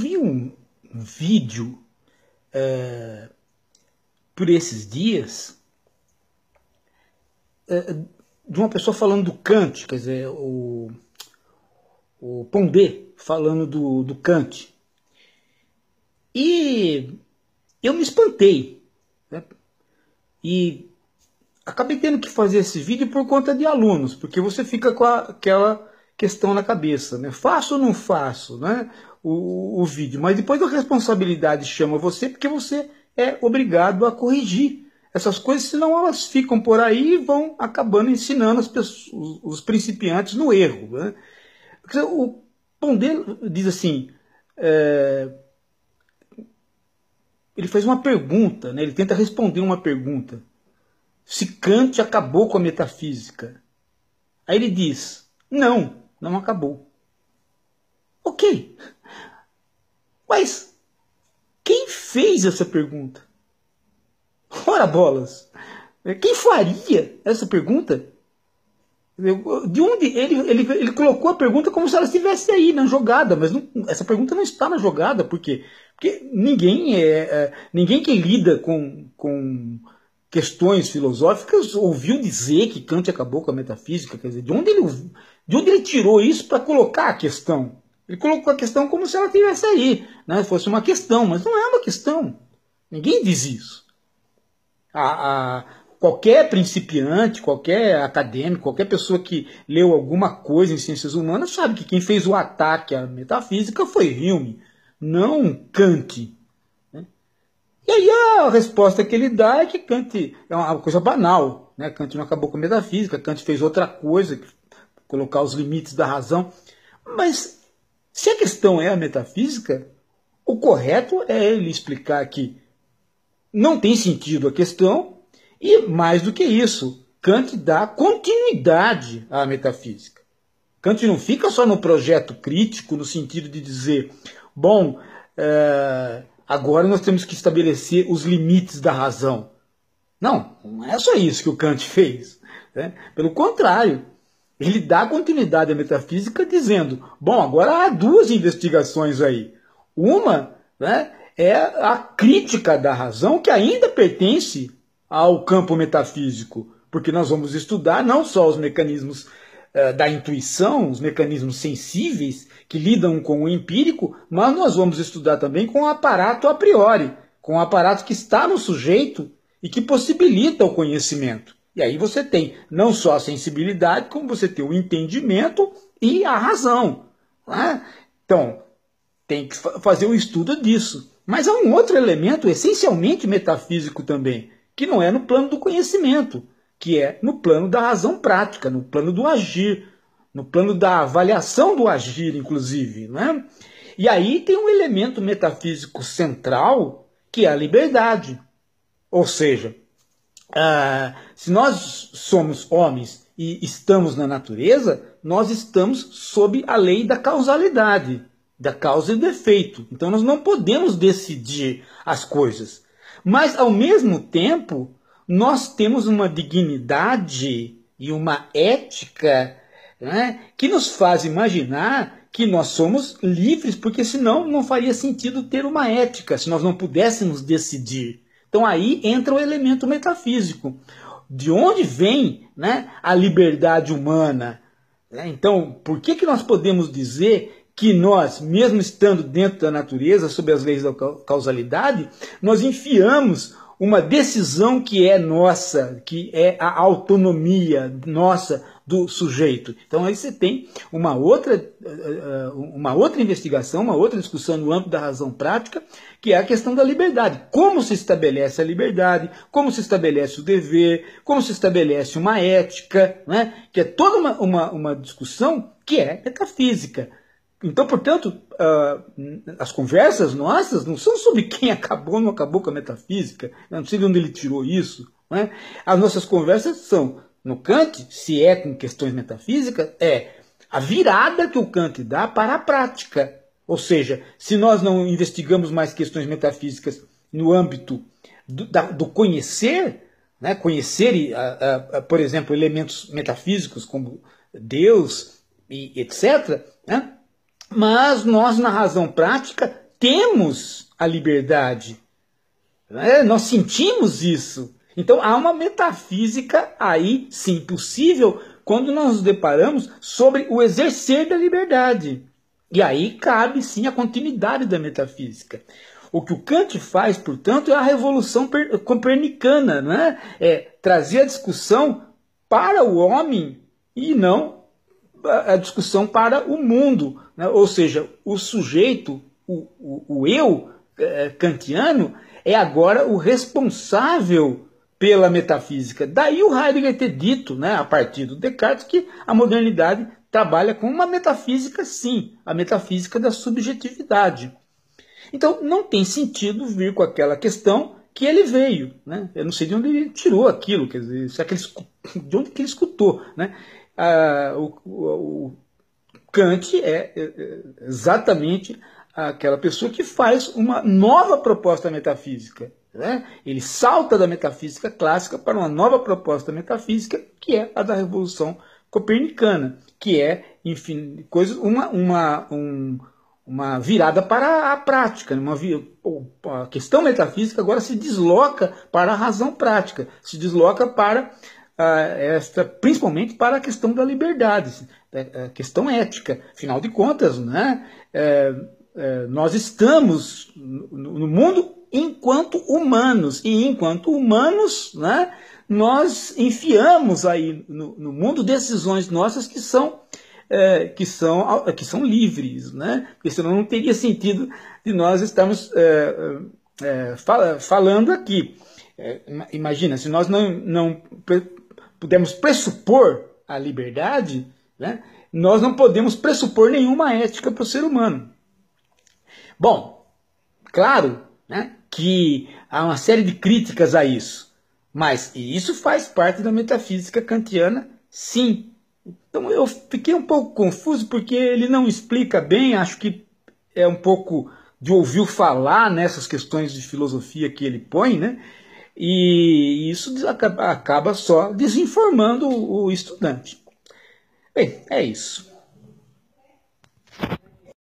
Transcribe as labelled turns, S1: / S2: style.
S1: vi um vídeo uh, por esses dias uh, de uma pessoa falando do Kant, quer dizer, o, o Pondé falando do, do Kant. E eu me espantei. Né? E acabei tendo que fazer esse vídeo por conta de alunos, porque você fica com a, aquela questão na cabeça, né? Faço ou não faço, né? O, o vídeo, mas depois a responsabilidade chama você porque você é obrigado a corrigir essas coisas, senão elas ficam por aí e vão acabando ensinando pessoas, os principiantes no erro. Né? O Ponder diz assim, é, ele fez uma pergunta, né? ele tenta responder uma pergunta. Se Kant acabou com a metafísica. Aí ele diz, não, não acabou. O quê? Mas quem fez essa pergunta? Ora bolas! Quem faria essa pergunta? De onde ele, ele, ele colocou a pergunta como se ela estivesse aí na jogada, mas não, essa pergunta não está na jogada, por quê? Porque ninguém é, é ninguém que lida com, com questões filosóficas, ouviu dizer que Kant acabou com a metafísica. Quer dizer, de onde ele, de onde ele tirou isso para colocar a questão? Ele colocou a questão como se ela tivesse aí, né? fosse uma questão, mas não é uma questão. Ninguém diz isso. A, a, qualquer principiante, qualquer acadêmico, qualquer pessoa que leu alguma coisa em ciências humanas sabe que quem fez o ataque à metafísica foi Hume, não Kant. E aí a resposta que ele dá é que Kant é uma coisa banal, né? Kant não acabou com a metafísica, Kant fez outra coisa, colocar os limites da razão. Mas se a questão é a metafísica, o correto é ele explicar que não tem sentido a questão e mais do que isso, Kant dá continuidade à metafísica. Kant não fica só no projeto crítico, no sentido de dizer, bom, é, Agora nós temos que estabelecer os limites da razão. Não, não é só isso que o Kant fez. Né? Pelo contrário, ele dá continuidade à metafísica dizendo: bom, agora há duas investigações aí. Uma né, é a crítica da razão que ainda pertence ao campo metafísico, porque nós vamos estudar não só os mecanismos eh, da intuição, os mecanismos sensíveis que lidam com o empírico, mas nós vamos estudar também com o aparato a priori, com o aparato que está no sujeito e que possibilita o conhecimento. E aí você tem não só a sensibilidade, como você tem o entendimento e a razão. Né? Então, tem que fazer um estudo disso. Mas há um outro elemento essencialmente metafísico também, que não é no plano do conhecimento, que é no plano da razão prática, no plano do agir, no plano da avaliação do agir, inclusive. Né? E aí tem um elemento metafísico central que é a liberdade. Ou seja, ah, se nós somos homens e estamos na natureza, nós estamos sob a lei da causalidade, da causa e do efeito. Então nós não podemos decidir as coisas. Mas, ao mesmo tempo, nós temos uma dignidade e uma ética né, que nos faz imaginar que nós somos livres, porque senão não faria sentido ter uma ética, se nós não pudéssemos decidir. Então aí entra o elemento metafísico. De onde vem né, a liberdade humana? É, então, por que, que nós podemos dizer que nós, mesmo estando dentro da natureza, sob as leis da causalidade, nós enfiamos uma decisão que é nossa, que é a autonomia nossa do sujeito. Então aí você tem uma outra, eh, eh, uma outra investigação, uma outra discussão no âmbito da razão prática, que é a questão da liberdade. Como se estabelece a liberdade, como se estabelece o dever, como se estabelece uma ética, né? que é toda uma, uma, uma discussão que é metafísica. Então, portanto, ah, as conversas nossas não são sobre quem acabou ou não acabou com a metafísica, né? não sei de onde ele tirou isso. É? As nossas conversas são, no Kant, se é com questões metafísicas, é a virada que o Kant dá para a prática. Ou seja, se nós não investigamos mais questões metafísicas no âmbito do, do conhecer, né? conhecer, a, ah, ah, por exemplo, elementos metafísicos como Deus e etc., né? Mas nós, na razão prática, temos a liberdade. Né? Nós sentimos isso. Então há uma metafísica aí, sim, possível, quando nós nos deparamos sobre o exercer da liberdade. E aí cabe sim a continuidade da metafísica. O que o Kant faz, portanto, é a revolução copernicana, né? é trazer a discussão para o homem e não a discussão para o mundo. Né? Ou seja, o sujeito, o, o, o eu é, kantiano, é agora o responsável pela metafísica. Daí o Heidegger ter dito, né, a partir do Descartes, que a modernidade trabalha com uma metafísica, sim, a metafísica da subjetividade. Então, não tem sentido vir com aquela questão que ele veio. Né? Eu não sei de onde ele tirou aquilo, quer dizer, é de onde que ele escutou. Né? ah, o, o, o Kant é, é, é exatamente aquela pessoa que faz uma nova proposta metafísica. Né? Ele salta da metafísica clássica para uma nova proposta metafísica, que é a da Revolução Copernicana, que é, enfim, coisa, uma, uma, um, uma virada para a prática. Né? Uma, a questão metafísica agora se desloca para a razão prática, se desloca para esta, principalmente para a questão da liberdade, a questão ética. Afinal de contas, né, é, é, nós estamos no mundo enquanto humanos, e enquanto humanos, né, nós enfiamos aí no, no mundo decisões nossas que são é, que, são, que são livres, né? porque senão não teria sentido de nós estarmos é, é, é fala, falando aqui. É, imagina, se nós não, não Podemos pressupor a liberdade, né, nós não podemos pressupor nenhuma ética para o ser humano. Bom, claro né, que há uma série de críticas a isso, mas isso faz parte da metafísica kantiana, sim. Então eu fiquei um pouco confuso porque ele não explica bem, acho que é um pouco de ouvir falar nessas questões de filosofia que ele põe, né? E isso acaba só desinformando o estudante. Bem, é isso.